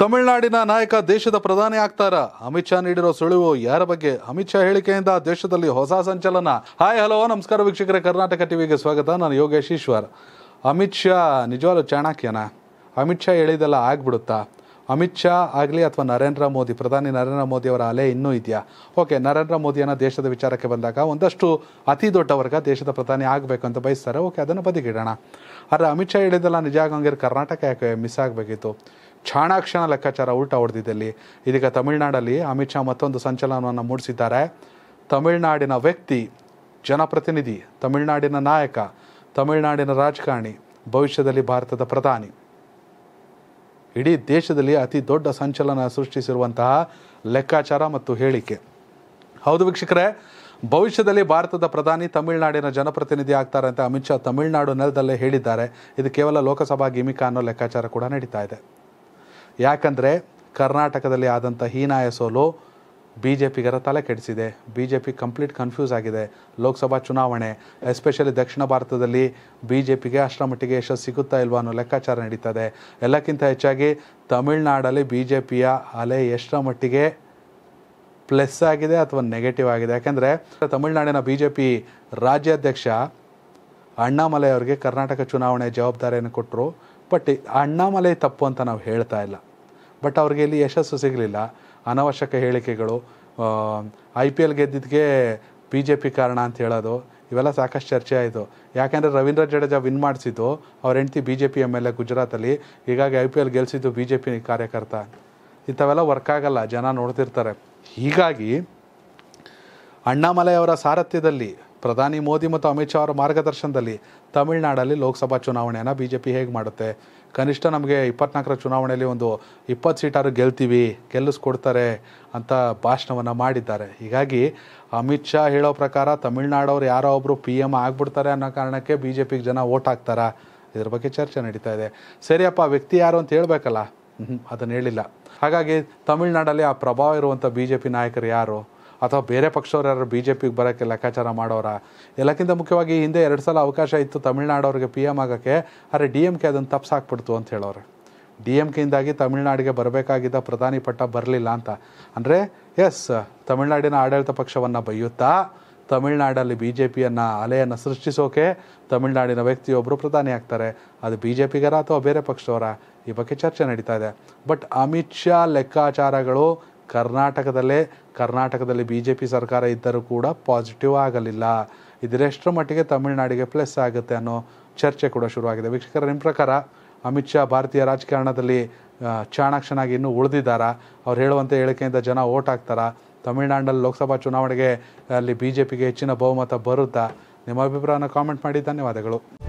ತಮಿಳುನಾಡಿನ ನಾಯಕ ದೇಶದ ಪ್ರಧಾನಿ ಆಗ್ತಾರ ಅಮಿತ್ ಶಾ ನೀಡಿರೋ ಸುಳಿವು ಯಾರ ಬಗ್ಗೆ ಅಮಿತ್ ಶಾ ಹೇಳಿಕೆಯಿಂದ ದೇಶದಲ್ಲಿ ಹೊಸ ಸಂಚಲನ ಹಾಯ್ ಹಲೋ ನಮಸ್ಕಾರ ವೀಕ್ಷಕರ ಕರ್ನಾಟಕ ಟಿವಿಗೆ ಸ್ವಾಗತ ನಾನು ಯೋಗೇಶ್ ಈಶ್ವರ್ ಅಮಿತ್ ಶಾ ನಿಜವಾಗ್ಲೂ ಚಾಣಕ್ಯನ ಅಮಿತ್ ಶಾ ಹೇಳಿದೆಲ್ಲ ಆಗ್ಬಿಡುತ್ತಾ ಅಮಿತ್ ಶಾ ಆಗಲಿ ಅಥವಾ ನರೇಂದ್ರ ಮೋದಿ ಪ್ರಧಾನಿ ನರೇಂದ್ರ ಮೋದಿ ಅವರ ಅಲೆ ಇನ್ನೂ ಇದೆಯಾ ಓಕೆ ನರೇಂದ್ರ ಮೋದಿಯನ್ನು ದೇಶದ ವಿಚಾರಕ್ಕೆ ಬಂದಾಗ ಒಂದಷ್ಟು ಅತಿ ದೊಡ್ಡ ವರ್ಗ ದೇಶದ ಪ್ರಧಾನಿ ಆಗಬೇಕು ಅಂತ ಬಯಸ್ತಾರೆ ಓಕೆ ಅದನ್ನು ಬದಿಗಿಡೋಣ ಆದರೆ ಅಮಿತ್ ಶಾ ಹೇಳಿದೆಲ್ಲ ನಿಜ ಆಗಂಗಿರ ಕರ್ನಾಟಕ ಯಾಕೆ ಮಿಸ್ ಆಗಬೇಕಿತ್ತು ಚಾಣಾಕ್ಷನ ಲೆಕ್ಕಾಚಾರ ಉಲ್ಟಾ ಹೊಡೆದಿದ್ದಲ್ಲಿ ಇದೀಗ ತಮಿಳುನಾಡಲ್ಲಿ ಅಮಿತ್ ಶಾ ಮತ್ತೊಂದು ಸಂಚಲನವನ್ನು ಮೂಡಿಸಿದ್ದಾರೆ ತಮಿಳುನಾಡಿನ ವ್ಯಕ್ತಿ ಜನಪ್ರತಿನಿಧಿ ತಮಿಳುನಾಡಿನ ನಾಯಕ ತಮಿಳುನಾಡಿನ ರಾಜಕಾರಣಿ ಭವಿಷ್ಯದಲ್ಲಿ ಭಾರತದ ಪ್ರಧಾನಿ ಇಡೀ ದೇಶದಲ್ಲಿ ಅತಿ ದೊಡ್ಡ ಸಂಚಲನ ಸೃಷ್ಟಿಸಿರುವಂತಹ ಲೆಕ್ಕಾಚಾರ ಮತ್ತು ಹೇಳಿಕೆ ಹೌದು ವೀಕ್ಷಕರೇ ಭವಿಷ್ಯದಲ್ಲಿ ಭಾರತದ ಪ್ರಧಾನಿ ತಮಿಳುನಾಡಿನ ಜನಪ್ರತಿನಿಧಿ ಆಗ್ತಾರೆ ಅಂತ ಅಮಿತ್ ಶಾ ತಮಿಳುನಾಡು ನೆಲದಲ್ಲೇ ಹೇಳಿದ್ದಾರೆ ಇದು ಕೇವಲ ಲೋಕಸಭಾ ಗಿಮಿಕಾ ಅನ್ನೋ ಲೆಕ್ಕಾಚಾರ ಕೂಡ ನಡೀತಾ ಇದೆ ಯಾಕಂದರೆ ಕರ್ನಾಟಕದಲ್ಲಿ ಆದಂಥ ಹೀನಾಯ ಸೋಲು ಬಿ ಜೆ ಪಿಗರ ತಲೆ ಕೆಡಿಸಿದೆ B J P complete confuse ಆಗಿದೆ ಲೋಕಸಭಾ ಚುನಾವಣೆ ಎಸ್ಪೆಷಲಿ ದಕ್ಷಿಣ ಭಾರತದಲ್ಲಿ ಬಿ ಜೆ ಪಿಗೆ ಅಷ್ಟರ ಮಟ್ಟಿಗೆ ಯಶಸ್ಸು ಸಿಗುತ್ತಾ ಇಲ್ವಾ ಅನ್ನೋ ಲೆಕ್ಕಾಚಾರ ನಡೀತದೆ ಎಲ್ಲಕ್ಕಿಂತ ಹೆಚ್ಚಾಗಿ ತಮಿಳ್ನಾಡಲ್ಲಿ ಬಿ ಜೆ ಪಿಯ ಅಲೆ ಎಷ್ಟರ ಮಟ್ಟಿಗೆ ಪ್ಲಸ್ ಆಗಿದೆ ಅಥವಾ ನೆಗೆಟಿವ್ ಆಗಿದೆ ಯಾಕೆಂದರೆ ತಮಿಳುನಾಡಿನ ಬಿ ಜೆ ಪಿ ರಾಜ್ಯಾಧ್ಯಕ್ಷ ಅಣ್ಣಾಮಲೈ ಅವರಿಗೆ ಕರ್ನಾಟಕ ಚುನಾವಣೆ ಜವಾಬ್ದಾರಿಯನ್ನು ಕೊಟ್ಟರು ಬಟ್ ಅಣ್ಣಾಮಲೈ ತಪ್ಪು ಅಂತ ನಾವು ಹೇಳ್ತಾ ಇಲ್ಲ ಬಟ್ ಅವ್ರಿಗೆ ಇಲ್ಲಿ ಯಶಸ್ಸು ಸಿಗಲಿಲ್ಲ ಅನವಶ್ಯಕ ಹೇಳಿಕೆಗಳು ಐ ಪಿ ಎಲ್ ಗೆದ್ದಿದ್ದಕ್ಕೆ ಬಿ ಜೆ ಪಿ ಕಾರಣ ಅಂತ ಹೇಳೋದು ಇವೆಲ್ಲ ಸಾಕಷ್ಟು ಚರ್ಚೆ ಆಯಿತು ಯಾಕೆಂದರೆ ರವೀಂದ್ರ ಜಡೇಜಾ ವಿನ್ ಮಾಡಿಸಿದ್ದು ಅವ್ರ ಹೆಂಡ್ತಿ B J P M L A ಗುಜರಾತಲ್ಲಿ ಹೀಗಾಗಿ ಐ ಪಿ ಎಲ್ ಗೆಲ್ಸಿದ್ದು ಬಿ ಜೆ ಪಿ ಕಾರ್ಯಕರ್ತ ಇಂಥವೆಲ್ಲ ವರ್ಕ್ ಆಗಲ್ಲ ಜನ ನೋಡ್ತಿರ್ತಾರೆ ಹೀಗಾಗಿ ಅಣ್ಣಾಮಲೈ ಅವರ ಸಾರಥ್ಯದಲ್ಲಿ ಪ್ರಧಾನಿ ಮೋದಿ ಮತ್ತು ಅಮಿತ್ ಶಾ ಅವರ ಮಾರ್ಗದರ್ಶನದಲ್ಲಿ ತಮಿಳುನಾಡಲ್ಲಿ ಲೋಕಸಭಾ ಚುನಾವಣೆಯನ್ನು ಬಿ ಜೆ ಪಿ ಹೇಗೆ ಮಾಡುತ್ತೆ ಕನಿಷ್ಠ ನಮಗೆ ಇಪ್ಪತ್ನಾಲ್ಕರ ಚುನಾವಣೆಯಲ್ಲಿ ಒಂದು ಇಪ್ಪತ್ತು ಸೀಟಾರು ಗೆಲ್ತೀವಿ ಗೆಲ್ಲಿಸ್ಕೊಡ್ತಾರೆ ಅಂತ ಭಾಷಣವನ್ನು ಮಾಡಿದ್ದಾರೆ ಹೀಗಾಗಿ ಅಮಿತ್ ಶಾ ಹೇಳೋ ಪ್ರಕಾರ ತಮಿಳ್ನಾಡವ್ರು ಯಾರೋ ಒಬ್ಬರು ಪಿ ಎಮ್ ಆಗ್ಬಿಡ್ತಾರೆ ಅನ್ನೋ ಕಾರಣಕ್ಕೆ ಬಿ ಜೆ ಪಿಗೆ ಜನ ಓಟ್ ಹಾಕ್ತಾರಾ ಇದ್ರ ಬಗ್ಗೆ ಚರ್ಚೆ ನಡೀತಾ ಇದೆ ಸರಿಯಪ್ಪ ವ್ಯಕ್ತಿ ಯಾರು ಅಂತ ಹೇಳಬೇಕಲ್ಲ ಅದನ್ನು ಹೇಳಿಲ್ಲ ಹಾಗಾಗಿ ತಮಿಳ್ನಾಡಲ್ಲಿ ಆ ಪ್ರಭಾವ ಇರುವಂಥ ಬಿ ಜೆ ಪಿ ನಾಯಕರು ಯಾರು ಅಥವಾ ಬೇರೆ ಪಕ್ಷವ್ರು ಯಾರು ಬಿ ಜೆ ಪಿಗೆ ಬರೋಕ್ಕೆ ಲೆಕ್ಕಾಚಾರ ಮಾಡೋರ ಎಲ್ಲಕ್ಕಿಂತ ಮುಖ್ಯವಾಗಿ ಹಿಂದೆ ಎರಡು ಸಲ ಅವಕಾಶ ಇತ್ತು ತಮಿಳ್ನಾಡವ್ರಿಗೆ ಪಿ ಎಮ್ ಆಗೋಕ್ಕೆ ಆದರೆ ಡಿ ಎಮ್ ಕೆ ಅದನ್ನು ತಪ್ಪಿಸಾಕ್ಬಿಡ್ತು ಅಂತ ಹೇಳೋರು ಡಿ ಎಮ್ ಕೆಯಿಂದಾಗಿ ತಮಿಳ್ನಾಡಿಗೆ ಬರಬೇಕಾಗಿದ್ದ ಪ್ರಧಾನಿ ಪಟ್ಟ ಬರಲಿಲ್ಲ ಅಂತ ಅಂದರೆ ಎಸ್ ತಮಿಳ್ನಾಡಿನ ಆಡಳಿತ ಪಕ್ಷವನ್ನು ಬೈಯುತ್ತಾ ತಮಿಳ್ನಾಡಲ್ಲಿ ಬಿ ಜೆ ಪಿಯನ್ನು ಅಲೆಯನ್ನು ಸೃಷ್ಟಿಸೋಕೆ ತಮಿಳ್ನಾಡಿನ ವ್ಯಕ್ತಿಯೊಬ್ಬರು ಪ್ರಧಾನಿ ಆಗ್ತಾರೆ ಅದು ಬಿ ಜೆ ಪಿಗರ ಅಥವಾ ಬೇರೆ ಪಕ್ಷದವರ ಈ ಬಗ್ಗೆ ಚರ್ಚೆ ನಡೀತಾ ಇದೆ ಬಟ್ ಅಮಿತ್ ಶಾ ಲೆಕ್ಕಾಚಾರಗಳು ಕರ್ನಾಟಕದಲ್ಲೇ ಕರ್ನಾಟಕದಲ್ಲಿ ಬಿ ಜೆ ಪಿ ಸರ್ಕಾರ ಇದ್ದರೂ ಕೂಡ ಪಾಸಿಟಿವ್ ಆಗಲಿಲ್ಲ ಇದರಷ್ಟರ ಮಟ್ಟಿಗೆ ತಮಿಳುನಾಡಿಗೆ ಪ್ಲಸ್ ಆಗುತ್ತೆ ಅನ್ನೋ ಚರ್ಚೆ ಕೂಡ ಶುರುವಾಗಿದೆ ವೀಕ್ಷಕರ ನಿಮ್ಮ ಪ್ರಕಾರ ಅಮಿತ್ ಶಾ ಭಾರತೀಯ ರಾಜಕಾರಣದಲ್ಲಿ ಚಾಣಾಕ್ಷನಾಗಿ ಇನ್ನೂ ಉಳಿದಿದ್ದಾರಾ ಅವ್ರು ಹೇಳುವಂಥ ಹೇಳಿಕೆಯಿಂದ ಜನ ಓಟ್ ಹಾಕ್ತಾರಾ ತಮಿಳುನಾಡಿನಲ್ಲಿ ಲೋಕಸಭಾ ಚುನಾವಣೆಗೆ ಅಲ್ಲಿ ಬಿ ಜೆ ಪಿಗೆ ಹೆಚ್ಚಿನ ಬಹುಮತ ಬರುತ್ತಾ ನಿಮ್ಮ ಅಭಿಪ್ರಾಯನ ಕಾಮೆಂಟ್ ಮಾಡಿ ಧನ್ಯವಾದಗಳು